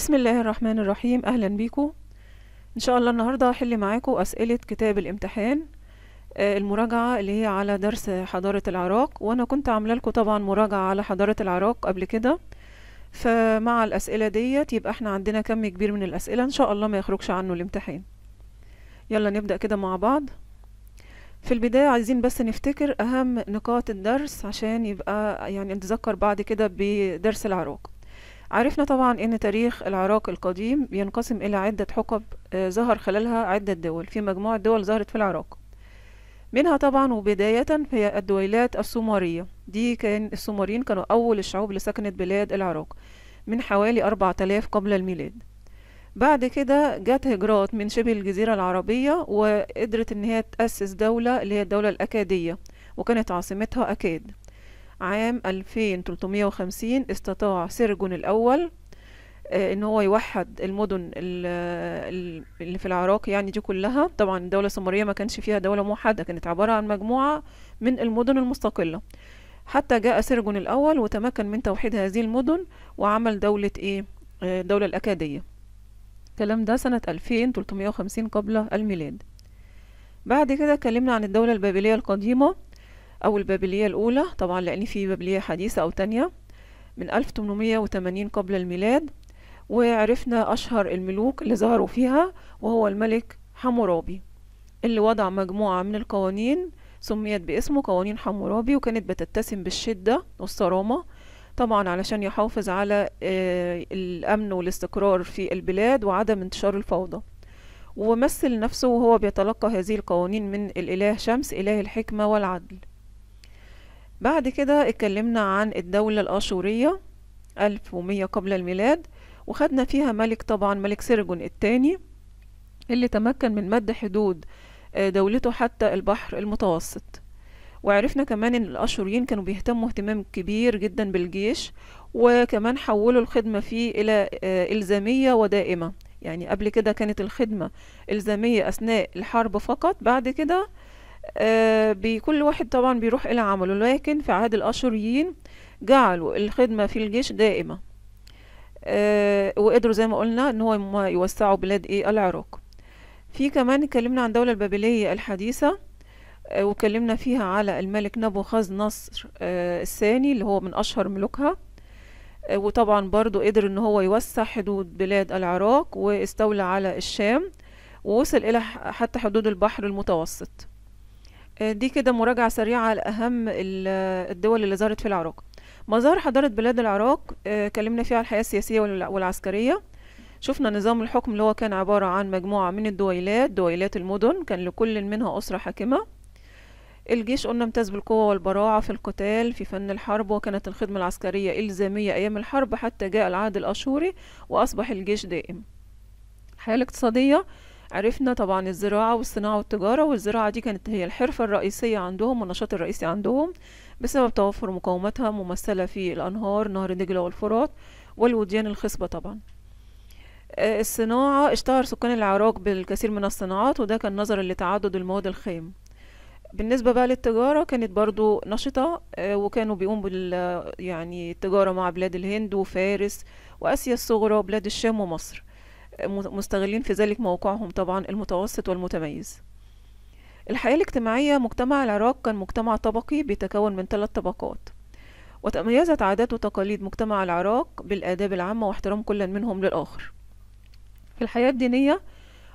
بسم الله الرحمن الرحيم اهلا بيكم ان شاء الله النهارده هحل معاكم اسئله كتاب الامتحان آه، المراجعه اللي هي على درس حضاره العراق وانا كنت عامله لكم طبعا مراجعه على حضاره العراق قبل كده فمع الاسئله ديت يبقى احنا عندنا كم كبير من الاسئله ان شاء الله ما يخرجش عنه الامتحان يلا نبدا كده مع بعض في البداية عايزين بس نفتكر أهم نقاط الدرس عشان يبقى يعني نتذكر بعد كده بدرس العراق عرفنا طبعا أن تاريخ العراق القديم ينقسم إلى عدة حقب آه، ظهر خلالها عدة دول في مجموعة دول ظهرت في العراق منها طبعا وبداية هي الدويلات السومرية دي كان السومريين كانوا أول الشعوب اللي سكنت بلاد العراق من حوالي 4000 قبل الميلاد بعد كده جت هجرات من شبه الجزيرة العربية وقدرت إن هي تأسس دولة اللي هي الدولة الأكادية وكانت عاصمتها أكاد عام 2350 استطاع سرجون الأول آه، ان هو يوحد المدن اللي في العراق يعني دي كلها طبعا الدولة السومرية ما كانش فيها دولة موحدة كانت عبارة عن مجموعة من المدن المستقلة حتى جاء سرجون الأول وتمكن من توحيد هذه المدن وعمل دولة ايه الدولة آه، الأكادية الكلام ده سنة 2350 قبل الميلاد بعد كده اتكلمنا عن الدولة البابلية القديمة أو البابلية الأولى طبعا لأن في بابلية حديثة أو تانية من 1880 قبل الميلاد وعرفنا أشهر الملوك اللي ظهروا فيها وهو الملك حمورابي اللي وضع مجموعة من القوانين سميت باسمه قوانين حمورابي وكانت بتتسم بالشدة والصرامة طبعا علشان يحافظ على آه، الأمن والاستقرار في البلاد وعدم انتشار الفوضى ومثل نفسه وهو بيتلقى هذه القوانين من الإله شمس إله الحكمة والعدل بعد كده اتكلمنا عن الدولة الآشورية 1100 قبل الميلاد وخدنا فيها ملك طبعا ملك سرجون الثاني اللي تمكن من مد حدود آه، دولته حتى البحر المتوسط وعرفنا كمان ان الاشوريين كانوا بيهتموا اهتمام كبير جدا بالجيش وكمان حولوا الخدمة فيه الى آه، الزامية ودائمة يعني قبل كده كانت الخدمة الزامية اثناء الحرب فقط بعد كده آه، بكل واحد طبعا بيروح إلى عمله لكن في عهد الأشوريين جعلوا الخدمة في الجيش دائمة آه، وقدروا زي ما قلنا إن هو يوسعوا بلاد إيه العراق في كمان اتكلمنا عن الدولة البابلية الحديثة آه، واتكلمنا فيها على الملك نبوخذ نصر الثاني اللي هو من أشهر ملوكها وطبعا برضو قدر ان هو يوسع حدود بلاد العراق واستولى على الشام ووصل الى حتى حدود البحر المتوسط دي كده مراجعة سريعة على أهم الدول اللي ظهرت في العراق مزار حضارة بلاد العراق آه، كلمنا فيها الحياة السياسية والعسكرية شفنا نظام الحكم اللي هو كان عبارة عن مجموعة من الدويلات دويلات المدن كان لكل منها أسرة حاكمة الجيش قلنا امتاز بالقوة والبراعة في القتال في فن الحرب وكانت الخدمة العسكرية إلزامية أيام الحرب حتى جاء العهد الأشوري وأصبح الجيش دائم الحياة الاقتصادية عرفنا طبعا الزراعة والصناعة والتجارة والزراعة دي كانت هي الحرفة الرئيسية عندهم والنشاط الرئيسي عندهم بسبب توفر مقاومتها ممثلة في الأنهار نهر دجلة والفرات والوديان الخصبة طبعا آه، الصناعة اشتهر سكان العراق بالكثير من الصناعات وده كان نظرا لتعدد المواد الخام بالنسبة بقى للتجارة كانت برضو نشطة آه، وكانوا بيقوموا بال يعني التجارة مع بلاد الهند وفارس وآسيا الصغرى وبلاد الشام ومصر مستغلين في ذلك موقعهم طبعا المتوسط والمتميز الحياة الاجتماعية مجتمع العراق كان مجتمع طبقي بيتكون من ثلاث طبقات وتميزت عادات وتقاليد مجتمع العراق بالآداب العامة واحترام كل منهم للآخر في الحياة الدينية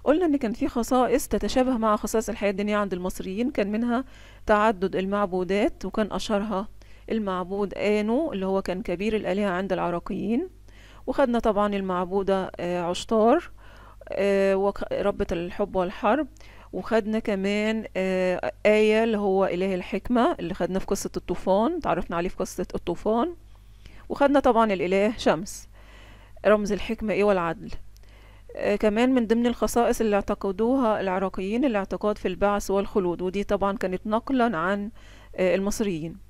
قلنا إن كان في خصائص تتشابه مع خصائص الحياة الدينية عند المصريين كان منها تعدد المعبودات وكان أشهرها المعبود آنو اللي هو كان كبير الآلهة عند العراقيين وخدنا طبعا المعبودة آه، عشتار آه، وربة الحب والحرب وخدنا كمان آه، آية اللي هو إله الحكمة اللي خدنا في قصة الطوفان تعرفنا عليه في قصة الطوفان وخدنا طبعا الإله شمس رمز الحكمة إيه والعدل آه كمان من ضمن الخصائص اللي اعتقدوها العراقيين الاعتقاد في البعث والخلود ودي طبعا كانت نقلا عن آه المصريين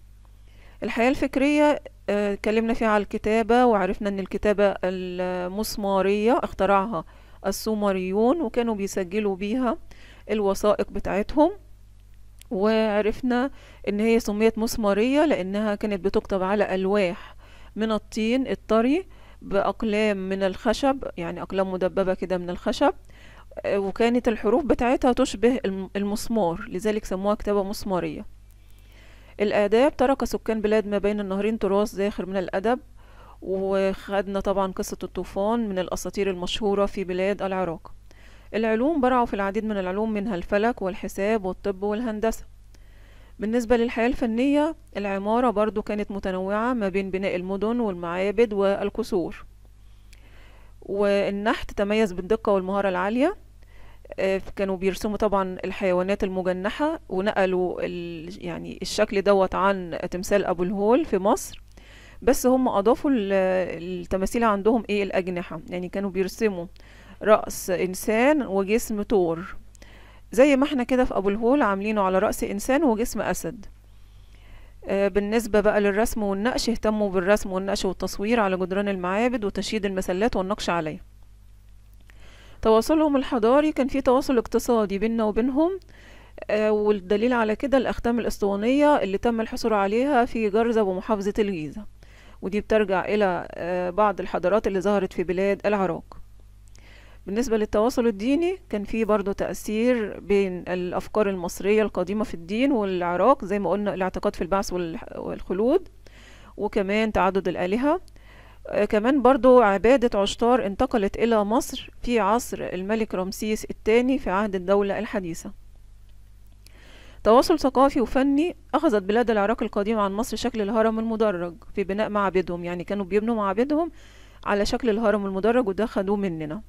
الحياة الفكرية آه، اتكلمنا فيها على الكتابة وعرفنا ان الكتابة المسمارية اخترعها السومريون وكانوا بيسجلوا بيها الوثائق بتاعتهم وعرفنا ان هي سميت مسمارية لانها كانت بتكتب على الواح من الطين الطري باقلام من الخشب يعني اقلام مدببة كده من الخشب آه، وكانت الحروف بتاعتها تشبه المسمار لذلك سموها كتابة مسمارية الآداب ترك سكان بلاد ما بين النهرين تراث زاخر من الأدب وخدنا طبعا قصة الطوفان من الأساطير المشهورة في بلاد العراق العلوم برعوا في العديد من العلوم منها الفلك والحساب والطب والهندسة بالنسبة للحياة الفنية العمارة برضو كانت متنوعة ما بين بناء المدن والمعابد والقصور والنحت تميز بالدقة والمهارة العالية آه، كانوا بيرسموا طبعا الحيوانات المجنحة ونقلوا يعني الشكل دوت عن تمثال أبو الهول في مصر بس هم أضافوا التماثيل عندهم إيه الأجنحة يعني كانوا بيرسموا رأس إنسان وجسم طور زي ما احنا كده في أبو الهول عاملينه على رأس إنسان وجسم أسد آه، بالنسبة بقى للرسم والنقش اهتموا بالرسم والنقش والتصوير على جدران المعابد وتشييد المسلات والنقش عليه تواصلهم الحضاري كان في تواصل اقتصادي بيننا وبينهم آه، والدليل على كده الأختام الأسطوانية اللي تم الحصول عليها في جرزب ومحافظة الجيزة ودي بترجع إلى آه، بعض الحضارات اللي ظهرت في بلاد العراق بالنسبة للتواصل الديني كان في برضه تأثير بين الأفكار المصرية القديمة في الدين والعراق زي ما قلنا الاعتقاد في البعث والخلود وكمان تعدد الآلهة آه، كمان برضو عبادة عشتار انتقلت إلى مصر في عصر الملك رمسيس الثاني في عهد الدولة الحديثة تواصل ثقافي وفني أخذت بلاد العراق القديم عن مصر شكل الهرم المدرج في بناء معابدهم يعني كانوا بيبنوا معابدهم على شكل الهرم المدرج وده خدوه مننا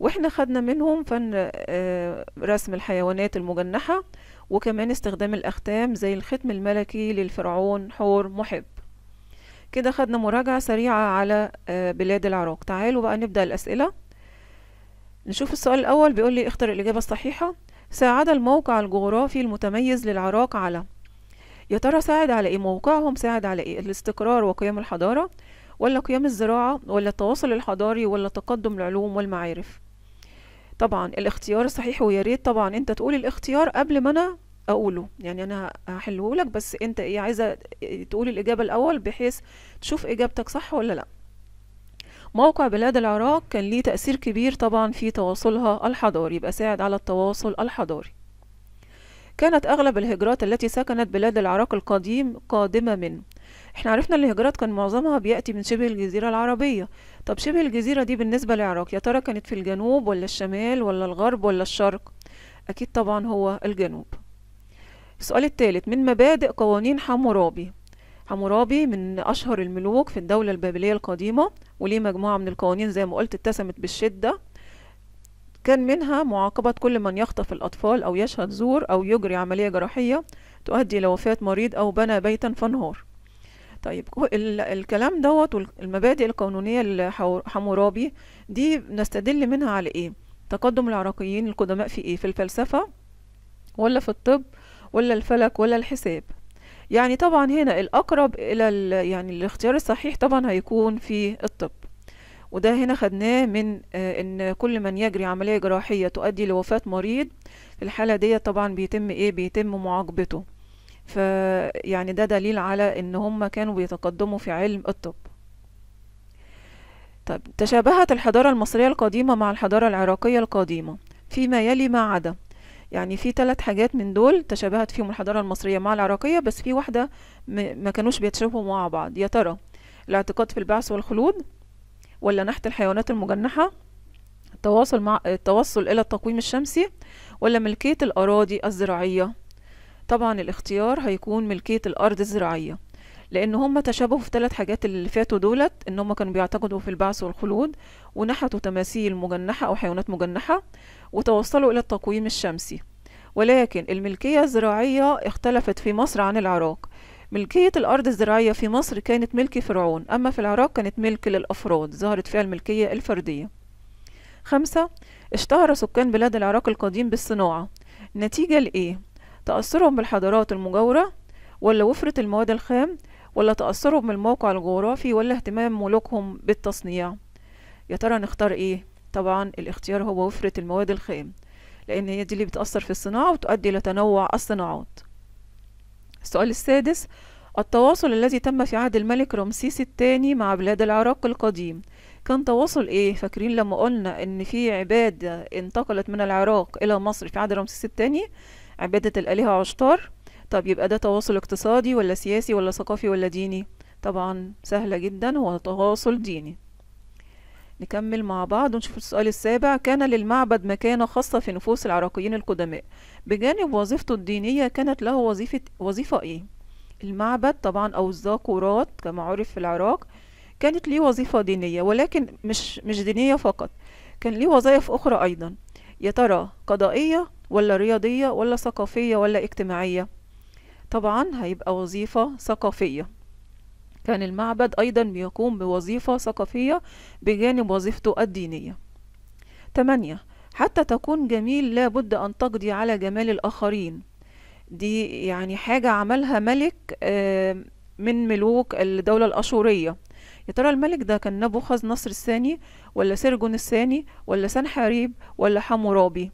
واحنا خدنا منهم فن آه، رسم الحيوانات المجنحة وكمان استخدام الأختام زي الختم الملكي للفرعون حور محب كده خدنا مراجعة سريعة على آه، بلاد العراق تعالوا بقى نبدأ الأسئلة نشوف السؤال الأول بيقول لي اختر الإجابة الصحيحة ساعد الموقع الجغرافي المتميز للعراق على يا ترى ساعد على ايه موقعهم ساعد على ايه الاستقرار وقيام الحضارة ولا قيام الزراعة ولا التواصل الحضاري ولا تقدم العلوم والمعارف طبعا الاختيار الصحيح ويا ريت طبعا انت تقول الاختيار قبل ما انا اقوله يعني انا هحله لك بس انت ايه عايزه تقول الاجابه الاول بحيث تشوف اجابتك صح ولا لا موقع بلاد العراق كان ليه تأثير كبير طبعا في تواصلها الحضاري يبقى ساعد على التواصل الحضاري كانت أغلب الهجرات التي سكنت بلاد العراق القديم قادمة من احنا عرفنا ان الهجرات كان معظمها بيأتي من شبه الجزيرة العربية طب شبه الجزيرة دي بالنسبة للعراق يا ترى كانت في الجنوب ولا الشمال ولا الغرب ولا الشرق أكيد طبعا هو الجنوب السؤال الثالث من مبادئ قوانين حمورابي حمورابي من أشهر الملوك في الدولة البابلية القديمة وليه مجموعة من القوانين زي ما قلت اتسمت بالشدة كان منها معاقبة كل من يخطف الأطفال أو يشهد زور أو يجري عملية جراحية تؤدي إلى وفاة مريض أو بنى بيتا فانهار طيب الكلام دوت والمبادئ القانونية لحمورابي دي نستدل منها على إيه؟ تقدم العراقيين القدماء في إيه؟ في الفلسفة ولا في الطب ولا الفلك ولا الحساب يعني طبعا هنا الأقرب إلى يعني الاختيار الصحيح طبعا هيكون في الطب وده هنا خدناه من آه، ان كل من يجري عملية جراحية تؤدي لوفاة مريض في الحالة دي طبعا بيتم ايه بيتم معاقبته فيعني ده دليل على ان هم كانوا بيتقدموا في علم الطب طب تشابهت الحضارة المصرية القديمة مع الحضارة العراقية القديمة فيما يلي ما عدا يعني في ثلاث حاجات من دول تشابهت فيهم الحضارة المصرية مع العراقية بس في واحدة ما كانوش بيتشابهوا مع بعض يا ترى الاعتقاد في البعث والخلود ولا نحت الحيوانات المجنحة التواصل مع التوصل إلى التقويم الشمسي ولا ملكية الأراضي الزراعية طبعا الاختيار هيكون ملكية الأرض الزراعية لان هم تشابهوا في ثلاث حاجات اللي فاتوا دولت ان هم كانوا بيعتقدوا في البعث والخلود ونحتوا تماثيل مجنحه او حيوانات مجنحه وتوصلوا الى التقويم الشمسي ولكن الملكيه الزراعيه اختلفت في مصر عن العراق ملكية الأرض الزراعية في مصر كانت ملك فرعون أما في العراق كانت ملك للأفراد ظهرت فيها الملكية الفردية خمسة اشتهر سكان بلاد العراق القديم بالصناعة نتيجة لإيه؟ تأثرهم بالحضارات المجاورة ولا وفرة المواد الخام ولا تأثرهم من الموقع الجغرافي ولا اهتمام ملوكهم بالتصنيع يا ترى نختار ايه طبعا الاختيار هو وفرة المواد الخام لأن هي دي اللي بتأثر في الصناعة وتؤدي إلى تنوع الصناعات السؤال السادس التواصل الذي تم في عهد الملك رمسيس الثاني مع بلاد العراق القديم كان تواصل ايه فاكرين لما قلنا ان في عبادة انتقلت من العراق الى مصر في عهد رمسيس الثاني عبادة الالهة عشتار طب يبقى ده تواصل اقتصادي ولا سياسي ولا ثقافي ولا ديني طبعا سهلة جدا هو تواصل ديني نكمل مع بعض ونشوف السؤال السابع كان للمعبد مكانة خاصة في نفوس العراقيين القدماء بجانب وظيفته الدينية كانت له وظيفة وظيفة ايه المعبد طبعا او الزاكورات كما عرف في العراق كانت ليه وظيفة دينية ولكن مش مش دينية فقط كان ليه وظائف أخرى أيضا يا ترى قضائية ولا رياضية ولا ثقافية ولا اجتماعية طبعا هيبقى وظيفة ثقافية كان المعبد أيضا بيقوم بوظيفة ثقافية بجانب وظيفته الدينية 8 حتى تكون جميل لابد أن تقضي على جمال الآخرين دي يعني حاجة عملها ملك آه، من ملوك الدولة الأشورية يا ترى الملك ده كان نبوخذ نصر الثاني ولا سرجون الثاني ولا سنحاريب ولا حمورابي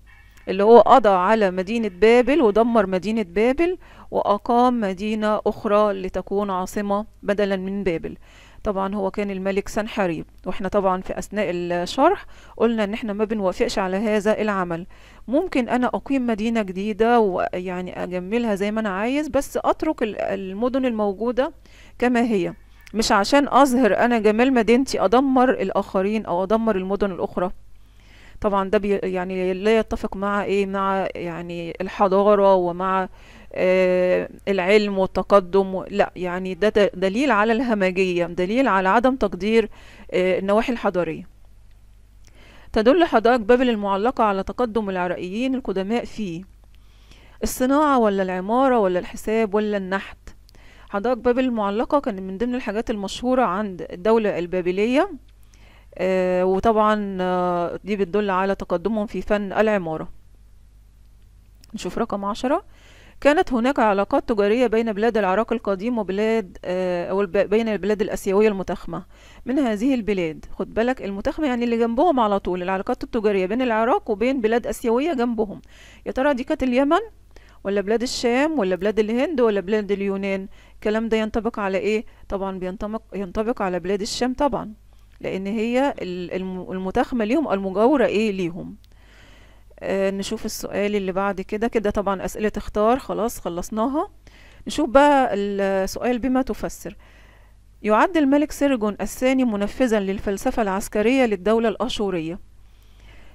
اللي هو قضى على مدينة بابل ودمر مدينة بابل وأقام مدينة أخرى لتكون عاصمة بدلا من بابل طبعا هو كان الملك سنحريب واحنا طبعا في أثناء الشرح قلنا ان احنا ما بنوافقش على هذا العمل ممكن انا اقيم مدينة جديدة ويعني اجملها زي ما انا عايز بس اترك المدن الموجودة كما هي مش عشان اظهر انا جمال مدينتي ادمر الاخرين او ادمر المدن الاخرى طبعا ده بي يعني لا يتفق مع ايه مع يعني الحضارة ومع آه العلم والتقدم لا يعني ده دليل على الهمجية دليل على عدم تقدير آه النواحي الحضارية تدل حدائق بابل المعلقة على تقدم العراقيين القدماء في الصناعة ولا العمارة ولا الحساب ولا النحت حدائق بابل المعلقة كان من ضمن الحاجات المشهورة عند الدولة البابلية آه، وطبعا آه، دي بتدل على تقدمهم في فن العمارة نشوف رقم عشرة كانت هناك علاقات تجارية بين بلاد العراق القديم وبلاد آه، أو بين البلاد الآسيوية المتاخمة من هذه البلاد خد بالك المتاخمة يعني اللي جنبهم على طول العلاقات التجارية بين العراق وبين بلاد آسيوية جنبهم يا ترى دي كانت اليمن ولا بلاد الشام ولا بلاد الهند ولا بلاد اليونان الكلام ده ينطبق على إيه؟ طبعا بينطبق ينطبق على بلاد الشام طبعا لان هي المتاخمه ليهم المجاوره ايه ليهم آه نشوف السؤال اللي بعد كده كده طبعا اسئله اختار خلاص خلصناها نشوف بقى السؤال بما تفسر يعد الملك سيرجون الثاني منفذا للفلسفه العسكريه للدوله الاشوريه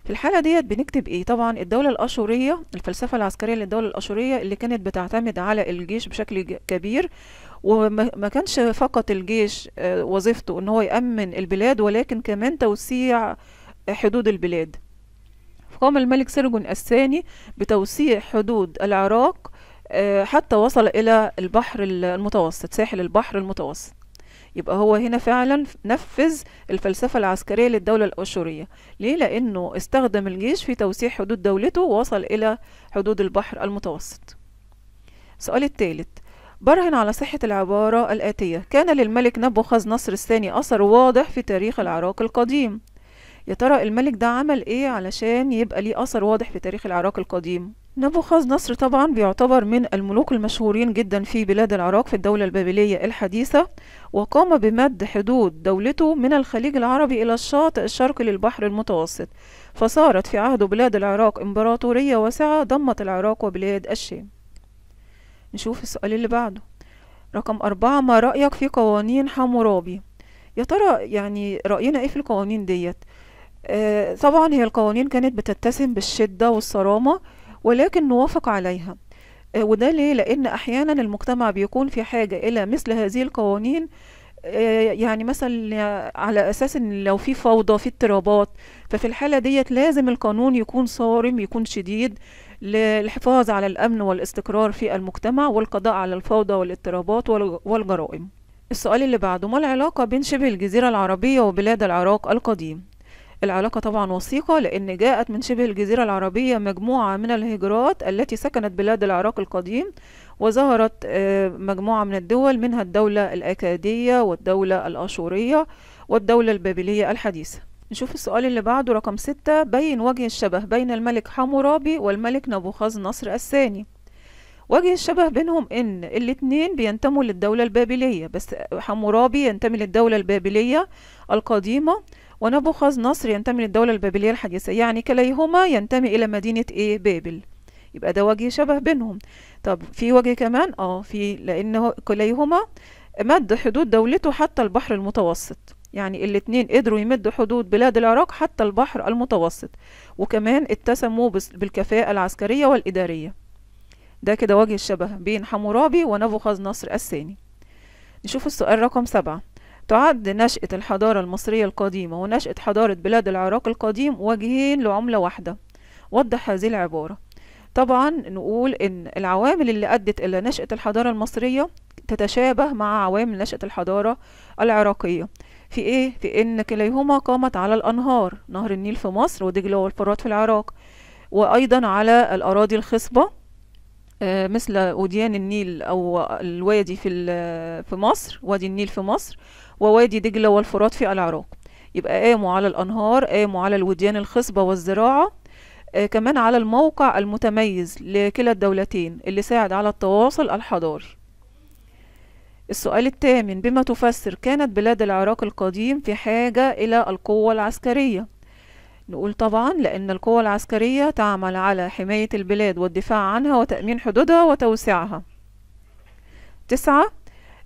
في الحالة ديت بنكتب ايه طبعا الدولة الاشورية الفلسفة العسكرية للدولة الاشورية اللي كانت بتعتمد على الجيش بشكل كبير وما كانش فقط الجيش آه، وظيفته ان هو يأمن البلاد ولكن كمان توسيع حدود البلاد قام الملك سرجون الثاني بتوسيع حدود العراق آه، حتى وصل إلى البحر المتوسط ساحل البحر المتوسط يبقى هو هنا فعلا نفذ الفلسفة العسكرية للدولة الأشورية ليه؟ لأنه استخدم الجيش في توسيع حدود دولته ووصل إلى حدود البحر المتوسط السؤال الثالث برهن على صحة العبارة الآتية كان للملك نبوخذ نصر الثاني أثر واضح في تاريخ العراق القديم يا ترى الملك ده عمل ايه علشان يبقى ليه أثر واضح في تاريخ العراق القديم نبوخذ نصر طبعا بيعتبر من الملوك المشهورين جدا في بلاد العراق في الدولة البابلية الحديثة وقام بمد حدود دولته من الخليج العربي إلى الشاطئ الشرقي للبحر المتوسط فصارت في عهده بلاد العراق إمبراطورية واسعة ضمت العراق وبلاد الشام نشوف السؤال اللي بعده رقم أربعة ما رأيك في قوانين حمورابي يا ترى يعني رأينا ايه في القوانين ديت آه طبعا هي القوانين كانت بتتسم بالشدة والصرامة ولكن نوافق عليها آه وده ليه لأن أحيانا المجتمع بيكون في حاجة إلى مثل هذه القوانين آه، يعني مثلا على أساس إن لو في فوضى في اضطرابات ففي الحالة ديت لازم القانون يكون صارم يكون شديد للحفاظ على الأمن والاستقرار في المجتمع والقضاء على الفوضى والاضطرابات والجرائم السؤال اللي بعده ما العلاقة بين شبه الجزيرة العربية وبلاد العراق القديم؟ العلاقة طبعا وثيقة لأن جاءت من شبه الجزيرة العربية مجموعة من الهجرات التي سكنت بلاد العراق القديم وظهرت آه، مجموعة من الدول منها الدولة الأكادية والدولة الأشورية والدولة البابلية الحديثة نشوف السؤال اللي بعده رقم ستة بين وجه الشبه بين الملك حمورابي والملك نبوخذ نصر الثاني وجه الشبه بينهم ان الاتنين بينتموا للدولة البابلية بس حمورابي ينتمي للدولة البابلية القديمة ونبوخذ نصر ينتمي للدولة البابلية الحديثة يعني كليهما ينتمي الى مدينة ايه بابل يبقى ده وجه شبه بينهم طب في وجه كمان اه في لان كليهما مد حدود دولته حتى البحر المتوسط يعني الاتنين قدروا يمدوا حدود بلاد العراق حتى البحر المتوسط وكمان اتسموا بالكفاءة العسكرية والإدارية ده كده وجه الشبه بين حمورابي ونبوخذ نصر الثاني نشوف السؤال رقم سبعة تعد نشأة الحضارة المصرية القديمة ونشأة حضارة بلاد العراق القديم وجهين لعملة واحدة وضح هذه العبارة طبعا نقول ان العوامل اللي ادت الى نشأة الحضارة المصرية تتشابه مع عوامل نشأة الحضارة العراقية في إيه؟ في إن كليهما قامت على الأنهار نهر النيل في مصر ودجلة والفرات في العراق وأيضا على الأراضي الخصبة آه، مثل وديان النيل أو الوادي في في مصر وادي النيل في مصر ووادي دجلة والفرات في العراق يبقى قاموا على الأنهار قاموا على الوديان الخصبة والزراعة آه، كمان على الموقع المتميز لكلا الدولتين اللي ساعد على التواصل الحضاري السؤال الثامن بما تفسر كانت بلاد العراق القديم في حاجة إلى القوة العسكرية نقول طبعا لأن القوة العسكرية تعمل على حماية البلاد والدفاع عنها وتأمين حدودها وتوسيعها تسعة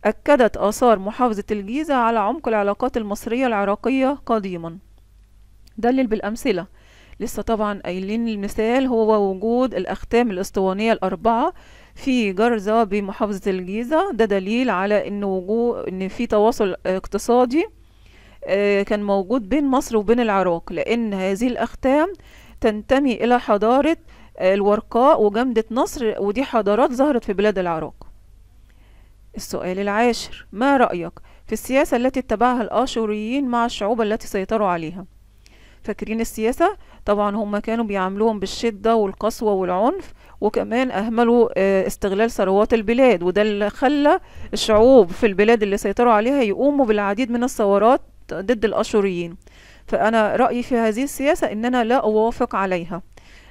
أكدت آثار محافظة الجيزة على عمق العلاقات المصرية العراقية قديما دلل بالأمثلة لسه طبعا قايلين المثال هو وجود الأختام الأسطوانية الأربعة في جرزة بمحافظة الجيزة ده دليل على ان وجود ان في تواصل اقتصادي آه، كان موجود بين مصر وبين العراق لان هذه الاختام تنتمي الى حضارة آه، الورقاء وجمدة نصر ودي حضارات ظهرت في بلاد العراق السؤال العاشر ما رأيك في السياسة التي اتبعها الآشوريين مع الشعوب التي سيطروا عليها فاكرين السياسة طبعا هم كانوا بيعاملوهم بالشدة والقسوة والعنف وكمان أهملوا آه، استغلال ثروات البلاد وده اللي خلى الشعوب في البلاد اللي سيطروا عليها يقوموا بالعديد من الثورات ضد الأشوريين فأنا رأيي في هذه السياسة إن أنا لا أوافق عليها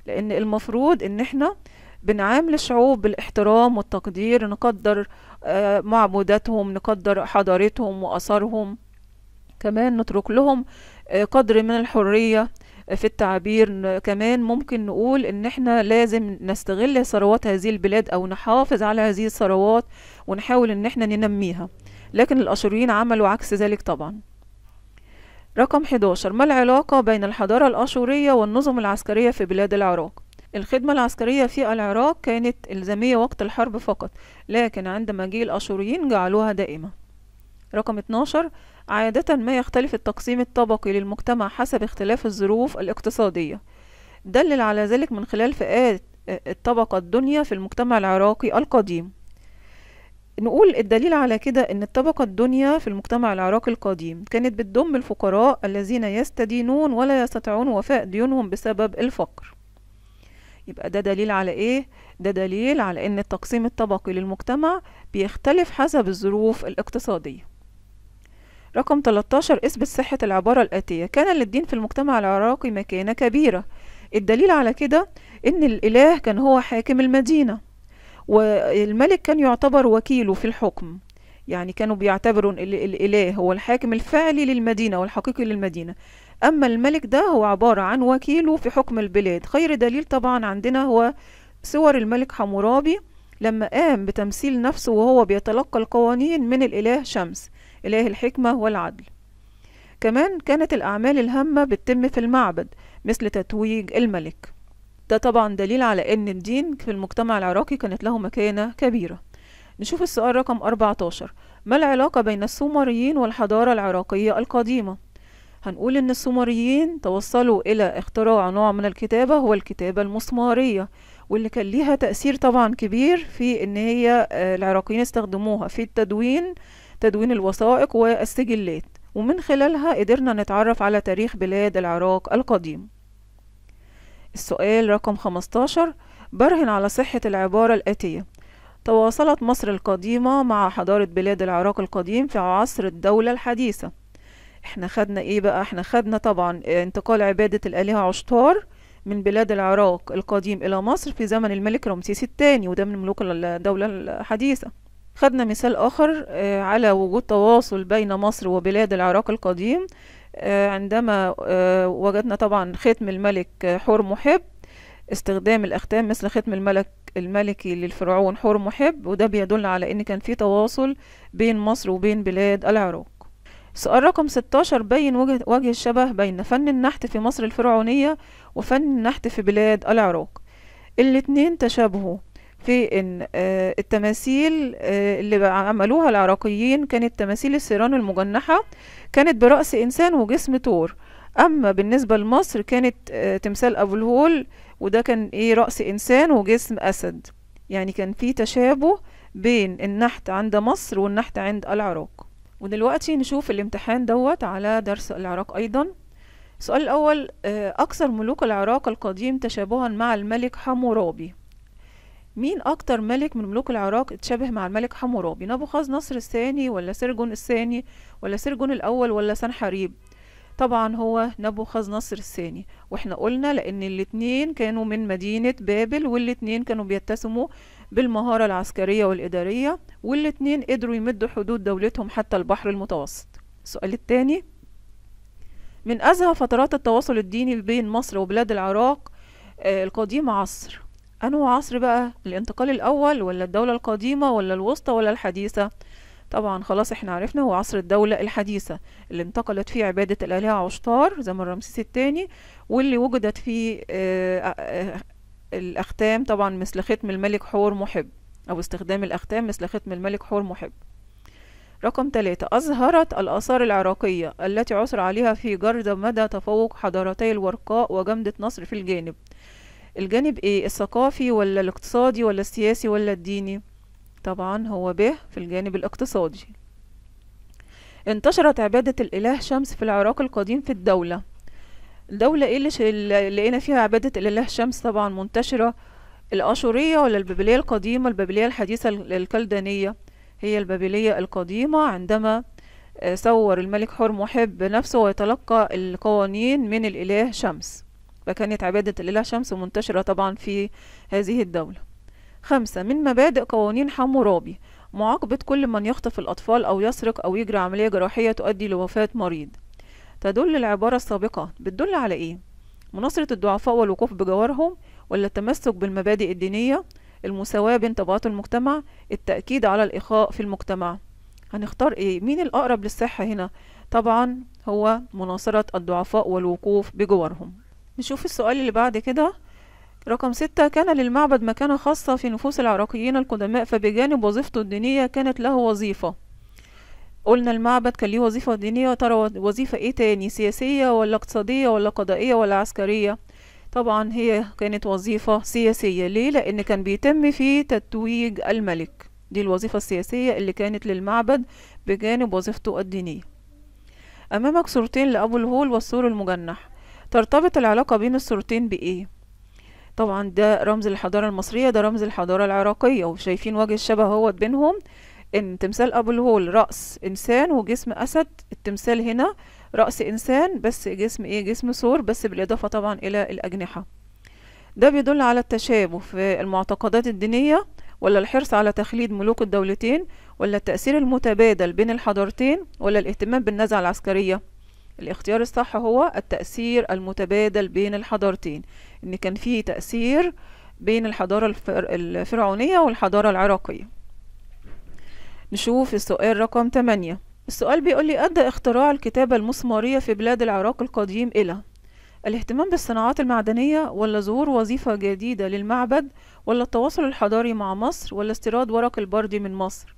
لأن المفروض إن إحنا بنعامل الشعوب بالاحترام والتقدير نقدر آه، معبوداتهم نقدر حضارتهم واثارهم كمان نترك لهم آه، قدر من الحرية في التعبير كمان ممكن نقول ان احنا لازم نستغل ثروات هذه البلاد او نحافظ على هذه الثروات ونحاول ان احنا ننميها لكن الاشوريين عملوا عكس ذلك طبعا رقم 11 ما العلاقة بين الحضارة الأشورية والنظم العسكرية في بلاد العراق؟ الخدمة العسكرية في العراق كانت إلزامية وقت الحرب فقط لكن عندما جه الأشوريين جعلوها دائمة رقم 12 عادة ما يختلف التقسيم الطبقي للمجتمع حسب اختلاف الظروف الاقتصادية دلل على ذلك من خلال فئات الطبقة الدنيا في المجتمع العراقي القديم نقول الدليل على كده ان الطبقة الدنيا في المجتمع العراقي القديم كانت بتضم الفقراء الذين يستدينون ولا يستطيعون وفاء ديونهم بسبب الفقر يبقى ده دليل على ايه ده دليل على ان التقسيم الطبقي للمجتمع بيختلف حسب الظروف الاقتصاديه رقم 13 اثبت صحة العبارة الآتية كان للدين في المجتمع العراقي مكانة كبيرة الدليل على كده ان الإله كان هو حاكم المدينة والملك كان يعتبر وكيله في الحكم يعني كانوا بيعتبروا الإله هو الحاكم الفعلي للمدينة والحقيقي للمدينة أما الملك ده هو عبارة عن وكيله في حكم البلاد خير دليل طبعا عندنا هو صور الملك حمورابي لما قام بتمثيل نفسه وهو بيتلقى القوانين من الإله شمس إله الحكمة والعدل كمان كانت الأعمال الهامة بتتم في المعبد مثل تتويج الملك ده طبعا دليل على أن الدين في المجتمع العراقي كانت له مكانة كبيرة نشوف السؤال رقم 14 ما العلاقة بين السومريين والحضارة العراقية القديمة؟ هنقول إن السومريين توصلوا إلى اختراع نوع من الكتابة هو الكتابة المسمارية واللي كان ليها تأثير طبعا كبير في إن هي آه، العراقيين استخدموها في التدوين تدوين الوثائق والسجلات ومن خلالها قدرنا نتعرف على تاريخ بلاد العراق القديم السؤال رقم 15 برهن على صحة العبارة الآتية تواصلت مصر القديمة مع حضارة بلاد العراق القديم في عصر الدولة الحديثة احنا خدنا ايه بقى احنا خدنا طبعا انتقال عبادة الآلهة عشتار من بلاد العراق القديم إلى مصر في زمن الملك رمسيس الثاني وده من ملوك الدولة الحديثة خدنا مثال آخر آه، على وجود تواصل بين مصر وبلاد العراق القديم آه، عندما آه، وجدنا طبعا ختم الملك حور محب استخدام الأختام مثل ختم الملك الملكي للفرعون حور محب وده بيدل على إن كان في تواصل بين مصر وبين بلاد العراق سؤال رقم 16 بين وجه, وجه الشبه بين فن النحت في مصر الفرعونية وفن النحت في بلاد العراق الاتنين تشابهوا في ان آه، التماثيل آه، اللي عملوها العراقيين كانت تماثيل الثيران المجنحة كانت برأس انسان وجسم تور اما بالنسبة لمصر كانت آه، تمثال ابو الهول وده كان ايه رأس انسان وجسم اسد يعني كان في تشابه بين النحت عند مصر والنحت عند العراق ودلوقتي نشوف الامتحان دوت على درس العراق ايضا السؤال الاول اكثر ملوك العراق القديم تشابها مع الملك حمورابي مين اكتر ملك من ملوك العراق اتشابه مع الملك حمورابي نبوخذ نصر الثاني ولا سرجون الثاني ولا سرجون الاول ولا سنحريب طبعا هو نبوخذ نصر الثاني واحنا قلنا لان الاتنين كانوا من مدينة بابل والاتنين كانوا بيتسموا بالمهارة العسكرية والإدارية والاتنين قدروا يمدوا حدود دولتهم حتى البحر المتوسط السؤال الثاني من أزهى فترات التواصل الديني بين مصر وبلاد العراق آه، القديم عصر أنه عصر بقى الانتقال الأول ولا الدولة القديمة ولا الوسطى ولا الحديثة طبعا خلاص احنا عرفنا هو عصر الدولة الحديثة اللي انتقلت فيه عبادة الآلهة عشتار زمن رمسيس الثاني واللي وجدت فيه آآ آه، آه، الأختام طبعا مثل ختم الملك حور محب أو استخدام الأختام مثل ختم الملك حور محب رقم ثلاثة أظهرت الآثار العراقية التي عثر عليها في جرد مدى تفوق حضارتي الورقاء وجمدة نصر في الجانب الجانب ايه الثقافي ولا الاقتصادي ولا السياسي ولا الديني طبعا هو به في الجانب الاقتصادي انتشرت عبادة الإله شمس في العراق القديم في الدولة الدولة ايه اللي لقينا فيها عبادة الإله شمس طبعا منتشرة الأشورية ولا البابلية القديمة البابلية الحديثة الكلدانية هي البابلية القديمة عندما آه، صور الملك حور محب نفسه ويتلقى القوانين من الإله شمس فكانت عبادة الإله شمس منتشرة طبعا في هذه الدولة خمسة من مبادئ قوانين حمورابي معاقبة كل من يخطف الأطفال أو يسرق أو يجري عملية جراحية تؤدي لوفاة مريض تدل العبارة السابقة بتدل على إيه؟ مناصرة الضعفاء والوقوف بجوارهم ولا التمسك بالمبادئ الدينية المساواة بين طبقات المجتمع التأكيد على الإخاء في المجتمع هنختار إيه؟ مين الأقرب للصحة هنا؟ طبعا هو مناصرة الضعفاء والوقوف بجوارهم نشوف السؤال اللي بعد كده رقم ستة كان للمعبد مكانة خاصة في نفوس العراقيين القدماء فبجانب وظيفته الدينية كانت له وظيفة قلنا المعبد كان ليه وظيفة دينية ترى وظيفة ايه تاني سياسية ولا اقتصادية ولا قضائية ولا عسكرية طبعا هي كانت وظيفة سياسية ليه لأن كان بيتم في تتويج الملك دي الوظيفة السياسية اللي كانت للمعبد بجانب وظيفته الدينية أمامك صورتين لأبو الهول والسور المجنح ترتبط العلاقة بين الصورتين بإيه طبعا ده رمز الحضارة المصرية ده رمز الحضارة العراقية وشايفين وجه الشبه هو بينهم ان تمثال ابو الهول رأس انسان وجسم اسد التمثال هنا رأس انسان بس جسم ايه جسم صور بس بالاضافة طبعا الى الاجنحة ده بيدل على التشابه في المعتقدات الدينية ولا الحرص على تخليد ملوك الدولتين ولا التأثير المتبادل بين الحضارتين ولا الاهتمام بالنزعة العسكرية الاختيار الصح هو التأثير المتبادل بين الحضارتين ان كان فيه تأثير بين الحضارة الفر... الفرعونية والحضارة العراقية نشوف السؤال رقم 8 السؤال بيقول لي أدى اختراع الكتابة المسمارية في بلاد العراق القديم إلى الاهتمام بالصناعات المعدنية ولا ظهور وظيفة جديدة للمعبد ولا التواصل الحضاري مع مصر ولا استيراد ورق البردي من مصر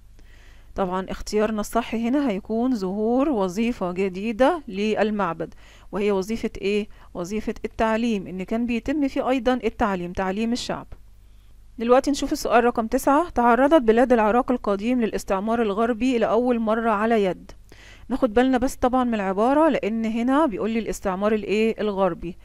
طبعا اختيارنا الصح هنا هيكون ظهور وظيفة جديدة للمعبد وهي وظيفة ايه؟ وظيفة التعليم ان كان بيتم فيه ايضا التعليم تعليم الشعب دلوقتي نشوف السؤال رقم تسعة تعرضت بلاد العراق القديم للاستعمار الغربي لأول مرة على يد ناخد بالنا بس طبعا من العبارة لأن هنا بيقول لي الاستعمار الايه الغربي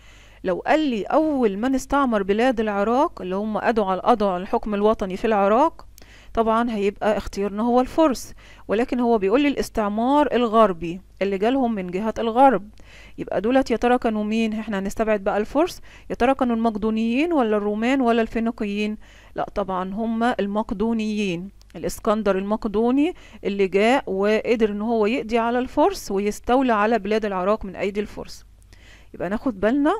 لو قال لي أول من استعمر بلاد العراق اللي هم أدعى الأضع الحكم الوطني في العراق طبعا هيبقى اختيارنا هو الفرس ولكن هو بيقول لي الاستعمار الغربي اللي جالهم من جهة الغرب يبقى دولت يا ترى كانوا مين احنا هنستبعد بقى الفرس يا ترى كانوا المقدونيين ولا الرومان ولا الفينيقيين لا طبعا هما المقدونيين الاسكندر المقدوني اللي جاء وقدر ان هو يقضي على الفرس ويستولى على بلاد العراق من ايدي الفرس يبقى ناخد بالنا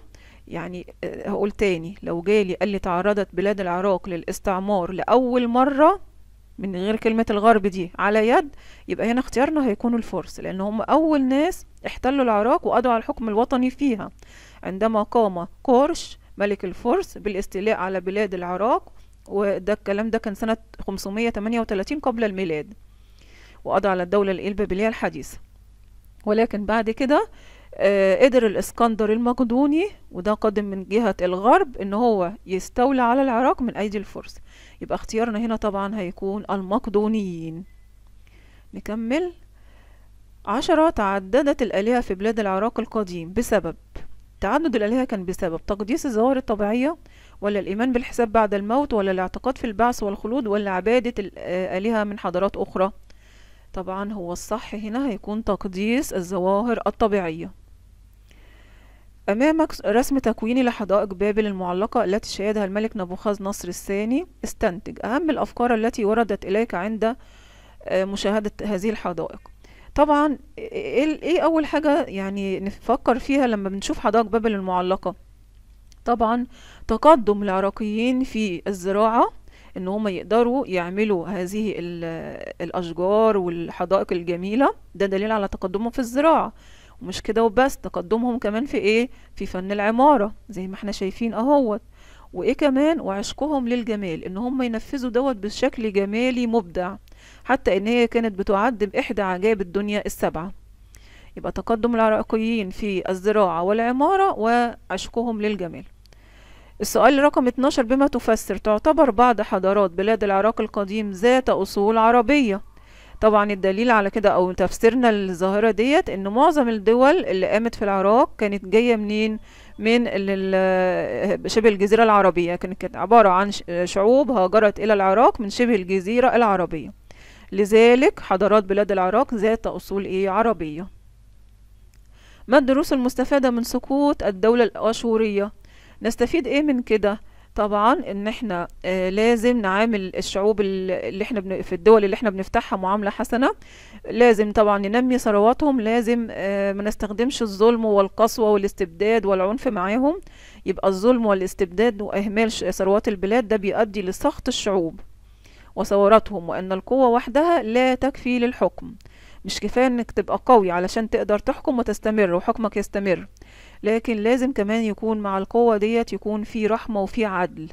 يعني آه، هقول تاني لو جالي قال لي تعرضت بلاد العراق للاستعمار لأول مرة من غير كلمة الغرب دي على يد يبقى هنا اختيارنا هيكون الفرس لأن هم أول ناس احتلوا العراق وقضوا على الحكم الوطني فيها عندما قام كورش ملك الفرس بالاستيلاء على بلاد العراق وده الكلام ده كان سنة 538 قبل الميلاد وقضى على الدولة البابلية الحديثة ولكن بعد كده آه قدر الاسكندر المقدوني وده قادم من جهة الغرب ان هو يستولى على العراق من ايدي الفرس يبقى اختيارنا هنا طبعا هيكون المقدونيين نكمل عشرة تعددت الآلهة في بلاد العراق القديم بسبب تعدد الآلهة كان بسبب تقديس الظواهر الطبيعية ولا الإيمان بالحساب بعد الموت ولا الاعتقاد في البعث والخلود ولا عبادة الآلهة آه، من حضارات أخرى طبعا هو الصح هنا هيكون تقديس الظواهر الطبيعية أمامك رسم تكويني لحدائق بابل المعلقة التي شيدها الملك نبوخذ نصر الثاني استنتج أهم الأفكار التي وردت إليك عند آه، مشاهدة هذه الحدائق طبعا إيه،, إيه أول حاجة يعني نفكر فيها لما بنشوف حدائق بابل المعلقة طبعا تقدم العراقيين في الزراعة ان هم يقدروا يعملوا هذه الاشجار والحدائق الجميله ده دليل على تقدمهم في الزراعه مش كده وبس تقدمهم كمان في ايه في فن العمارة زي ما احنا شايفين اهوت وايه كمان وعشقهم للجمال ان هم ينفذوا دوت بشكل جمالي مبدع حتى ان هي كانت بتعد باحدى عجائب الدنيا السبعه يبقى تقدم العراقيين في الزراعه والعماره وعشقهم للجمال السؤال رقم 12 بما تفسر تعتبر بعض حضارات بلاد العراق القديم ذات أصول عربية طبعا الدليل على كده او تفسيرنا للظاهره ديت ان معظم الدول اللي قامت في العراق كانت جايه منين من شبه الجزيره العربيه كانت عباره عن شعوب هاجرت الى العراق من شبه الجزيره العربيه لذلك حضارات بلاد العراق ذات اصول ايه عربيه ما الدروس المستفاده من سقوط الدوله الاشوريه نستفيد ايه من كده طبعا ان احنا آه، لازم نعامل الشعوب اللي احنا بن... في الدول اللي احنا بنفتحها معاملة حسنة لازم طبعا ننمي ثرواتهم لازم آه، ما نستخدمش الظلم والقسوة والاستبداد والعنف معاهم يبقى الظلم والاستبداد واهمال ثروات البلاد ده بيؤدي لسخط الشعوب وثوراتهم وان القوة وحدها لا تكفي للحكم مش كفاية انك تبقى قوي علشان تقدر تحكم وتستمر وحكمك يستمر لكن لازم كمان يكون مع القوة ديت يكون في رحمة وفي عدل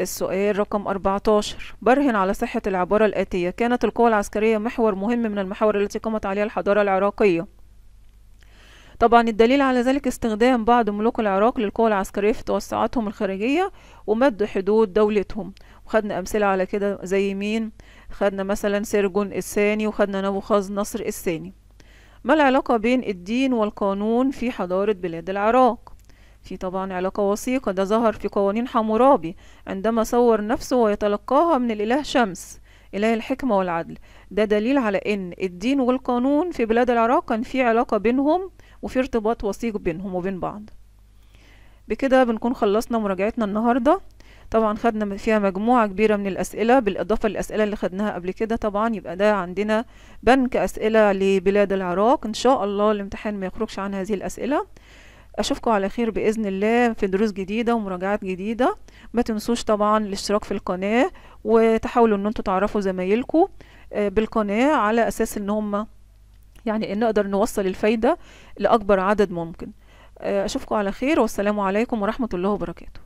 السؤال رقم 14 برهن على صحة العبارة الآتية كانت القوة العسكرية محور مهم من المحاور التي قامت عليها الحضارة العراقية طبعا الدليل على ذلك استخدام بعض ملوك العراق للقوة العسكرية في توسعاتهم الخارجية ومد حدود دولتهم وخدنا أمثلة على كده زي مين خدنا مثلا سيرجون الثاني وخدنا نبوخذ نصر الثاني ما العلاقة بين الدين والقانون في حضارة بلاد العراق؟ في طبعا علاقة وثيقة ده ظهر في قوانين حمورابي عندما صور نفسه ويتلقاها من الإله شمس إله الحكمة والعدل ده دليل على إن الدين والقانون في بلاد العراق كان في علاقة بينهم وفي ارتباط وثيق بينهم وبين بعض بكده بنكون خلصنا مراجعتنا النهارده طبعا خدنا فيها مجموعة كبيرة من الأسئلة بالإضافة للأسئلة اللي خدناها قبل كده طبعا يبقى ده عندنا بنك أسئلة لبلاد العراق إن شاء الله الامتحان ما يخرجش عن هذه الأسئلة أشوفكم على خير بإذن الله في دروس جديدة ومراجعات جديدة ما تنسوش طبعا الاشتراك في القناة وتحاولوا ان انتوا تعرفوا زمايلكم آه، بالقناة على أساس ان هم يعني ان نقدر نوصل الفايدة لأكبر عدد ممكن آه، أشوفكم على خير والسلام عليكم ورحمة الله وبركاته